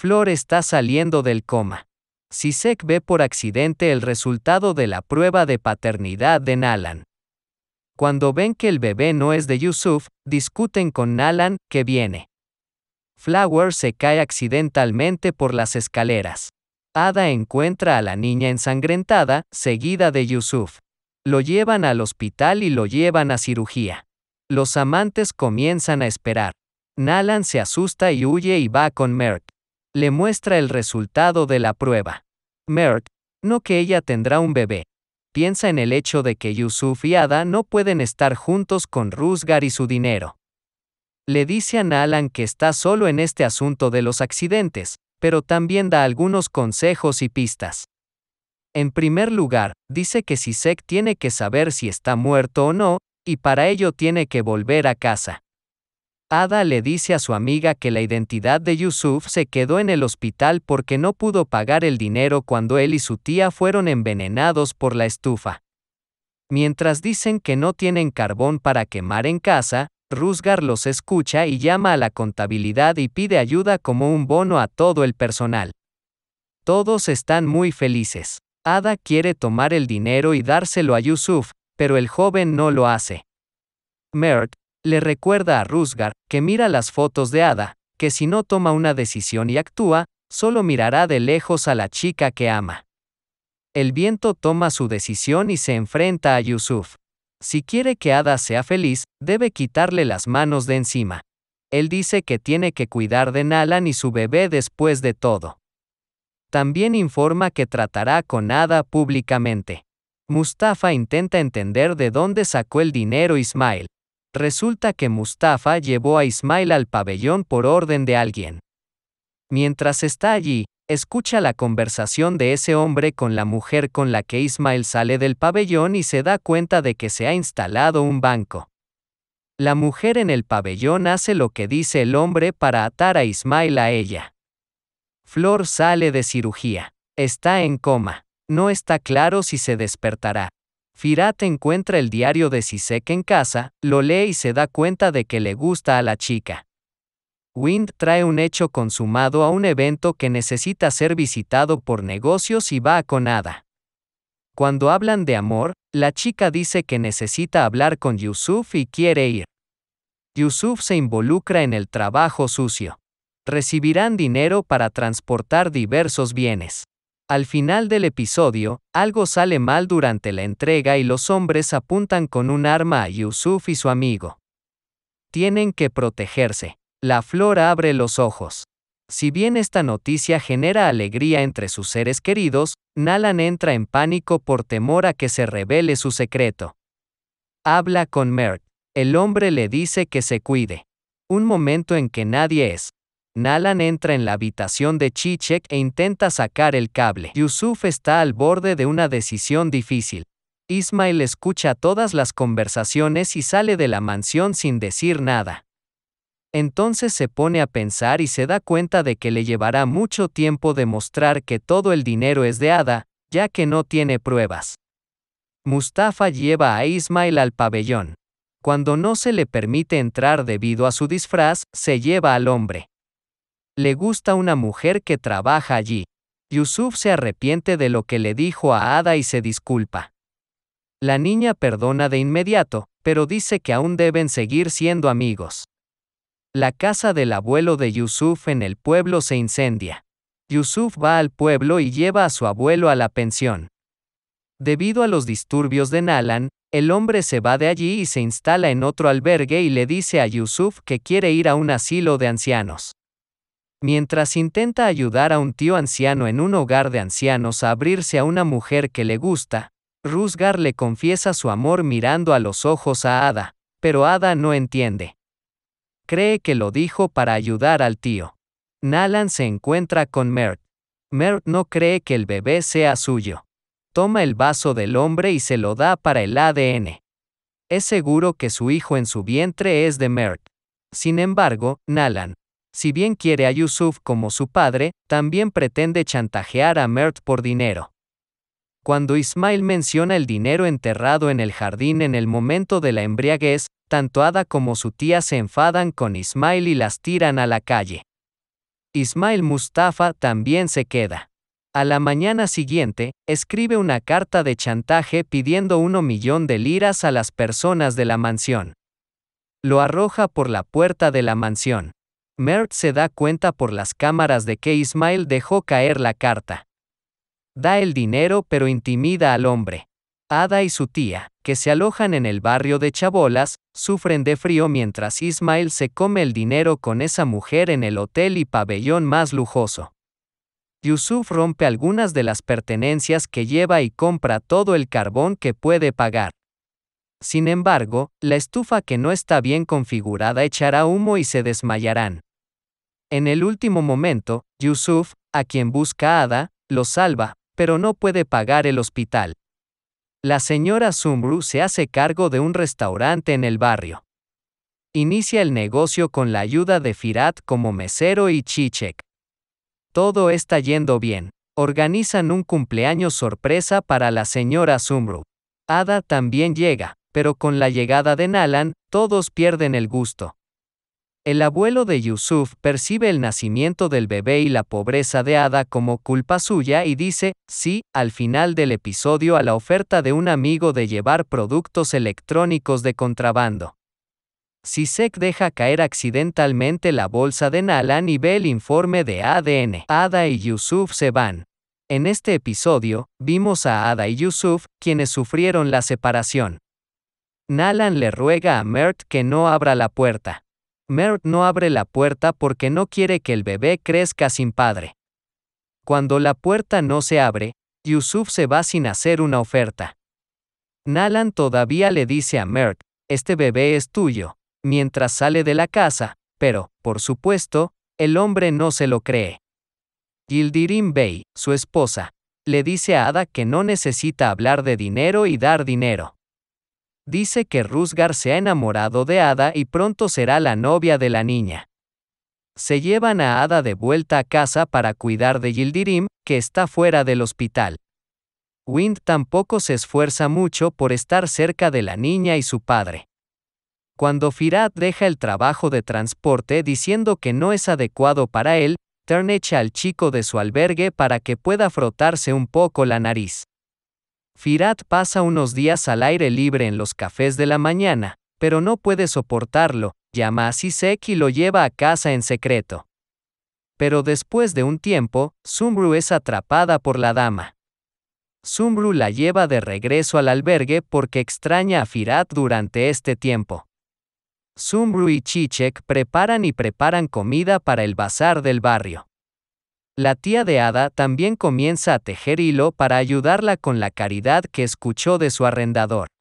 Flor está saliendo del coma. Sisek ve por accidente el resultado de la prueba de paternidad de Nalan. Cuando ven que el bebé no es de Yusuf, discuten con Nalan, que viene. Flower se cae accidentalmente por las escaleras. Ada encuentra a la niña ensangrentada, seguida de Yusuf. Lo llevan al hospital y lo llevan a cirugía. Los amantes comienzan a esperar. Nalan se asusta y huye y va con Merck le muestra el resultado de la prueba. Mert, no que ella tendrá un bebé. Piensa en el hecho de que Yusuf y Ada no pueden estar juntos con Rusgar y su dinero. Le dice a Nalan que está solo en este asunto de los accidentes, pero también da algunos consejos y pistas. En primer lugar, dice que Sisek tiene que saber si está muerto o no, y para ello tiene que volver a casa. Ada le dice a su amiga que la identidad de Yusuf se quedó en el hospital porque no pudo pagar el dinero cuando él y su tía fueron envenenados por la estufa. Mientras dicen que no tienen carbón para quemar en casa, Rusgar los escucha y llama a la contabilidad y pide ayuda como un bono a todo el personal. Todos están muy felices. Ada quiere tomar el dinero y dárselo a Yusuf, pero el joven no lo hace. Mert, le recuerda a Rusgar, que mira las fotos de Ada, que si no toma una decisión y actúa, solo mirará de lejos a la chica que ama. El viento toma su decisión y se enfrenta a Yusuf. Si quiere que Ada sea feliz, debe quitarle las manos de encima. Él dice que tiene que cuidar de Nalan y su bebé después de todo. También informa que tratará con Ada públicamente. Mustafa intenta entender de dónde sacó el dinero Ismail. Resulta que Mustafa llevó a Ismail al pabellón por orden de alguien. Mientras está allí, escucha la conversación de ese hombre con la mujer con la que Ismail sale del pabellón y se da cuenta de que se ha instalado un banco. La mujer en el pabellón hace lo que dice el hombre para atar a Ismail a ella. Flor sale de cirugía. Está en coma. No está claro si se despertará. Firat encuentra el diario de Sisek en casa, lo lee y se da cuenta de que le gusta a la chica. Wind trae un hecho consumado a un evento que necesita ser visitado por negocios y va a Conada. Cuando hablan de amor, la chica dice que necesita hablar con Yusuf y quiere ir. Yusuf se involucra en el trabajo sucio. Recibirán dinero para transportar diversos bienes. Al final del episodio, algo sale mal durante la entrega y los hombres apuntan con un arma a Yusuf y su amigo. Tienen que protegerse. La flor abre los ojos. Si bien esta noticia genera alegría entre sus seres queridos, Nalan entra en pánico por temor a que se revele su secreto. Habla con Merck. El hombre le dice que se cuide. Un momento en que nadie es, Nalan entra en la habitación de Chichek e intenta sacar el cable. Yusuf está al borde de una decisión difícil. Ismail escucha todas las conversaciones y sale de la mansión sin decir nada. Entonces se pone a pensar y se da cuenta de que le llevará mucho tiempo demostrar que todo el dinero es de Ada, ya que no tiene pruebas. Mustafa lleva a Ismail al pabellón. Cuando no se le permite entrar debido a su disfraz, se lleva al hombre. Le gusta una mujer que trabaja allí. Yusuf se arrepiente de lo que le dijo a Ada y se disculpa. La niña perdona de inmediato, pero dice que aún deben seguir siendo amigos. La casa del abuelo de Yusuf en el pueblo se incendia. Yusuf va al pueblo y lleva a su abuelo a la pensión. Debido a los disturbios de Nalan, el hombre se va de allí y se instala en otro albergue y le dice a Yusuf que quiere ir a un asilo de ancianos. Mientras intenta ayudar a un tío anciano en un hogar de ancianos a abrirse a una mujer que le gusta, Rusgar le confiesa su amor mirando a los ojos a Ada, pero Ada no entiende. Cree que lo dijo para ayudar al tío. Nalan se encuentra con Mert. Mert no cree que el bebé sea suyo. Toma el vaso del hombre y se lo da para el ADN. Es seguro que su hijo en su vientre es de Mert. Sin embargo, Nalan, si bien quiere a Yusuf como su padre, también pretende chantajear a Mert por dinero. Cuando Ismail menciona el dinero enterrado en el jardín en el momento de la embriaguez, tanto Ada como su tía se enfadan con Ismail y las tiran a la calle. Ismail Mustafa también se queda. A la mañana siguiente, escribe una carta de chantaje pidiendo uno millón de liras a las personas de la mansión. Lo arroja por la puerta de la mansión. Mert se da cuenta por las cámaras de que Ismael dejó caer la carta. Da el dinero pero intimida al hombre. Ada y su tía, que se alojan en el barrio de Chabolas, sufren de frío mientras Ismael se come el dinero con esa mujer en el hotel y pabellón más lujoso. Yusuf rompe algunas de las pertenencias que lleva y compra todo el carbón que puede pagar. Sin embargo, la estufa que no está bien configurada echará humo y se desmayarán. En el último momento, Yusuf, a quien busca Ada, lo salva, pero no puede pagar el hospital. La señora Sumru se hace cargo de un restaurante en el barrio. Inicia el negocio con la ayuda de Firat como mesero y Chichek. Todo está yendo bien. Organizan un cumpleaños sorpresa para la señora Sumru. Ada también llega, pero con la llegada de Nalan, todos pierden el gusto. El abuelo de Yusuf percibe el nacimiento del bebé y la pobreza de Ada como culpa suya y dice, sí, al final del episodio a la oferta de un amigo de llevar productos electrónicos de contrabando. Sisek deja caer accidentalmente la bolsa de Nalan y ve el informe de ADN. Ada y Yusuf se van. En este episodio, vimos a Ada y Yusuf, quienes sufrieron la separación. Nalan le ruega a Mert que no abra la puerta. Mert no abre la puerta porque no quiere que el bebé crezca sin padre. Cuando la puerta no se abre, Yusuf se va sin hacer una oferta. Nalan todavía le dice a Mert, este bebé es tuyo, mientras sale de la casa, pero, por supuesto, el hombre no se lo cree. Gildirim Bey, su esposa, le dice a Ada que no necesita hablar de dinero y dar dinero dice que Rusgar se ha enamorado de Ada y pronto será la novia de la niña. Se llevan a Ada de vuelta a casa para cuidar de Gildirim, que está fuera del hospital. Wind tampoco se esfuerza mucho por estar cerca de la niña y su padre. Cuando Firat deja el trabajo de transporte diciendo que no es adecuado para él, Turn echa al chico de su albergue para que pueda frotarse un poco la nariz. Firat pasa unos días al aire libre en los cafés de la mañana, pero no puede soportarlo, llama a Sisek y lo lleva a casa en secreto. Pero después de un tiempo, Sumru es atrapada por la dama. Sumru la lleva de regreso al albergue porque extraña a Firat durante este tiempo. Sumbru y Chichek preparan y preparan comida para el bazar del barrio. La tía de Ada también comienza a tejer hilo para ayudarla con la caridad que escuchó de su arrendador.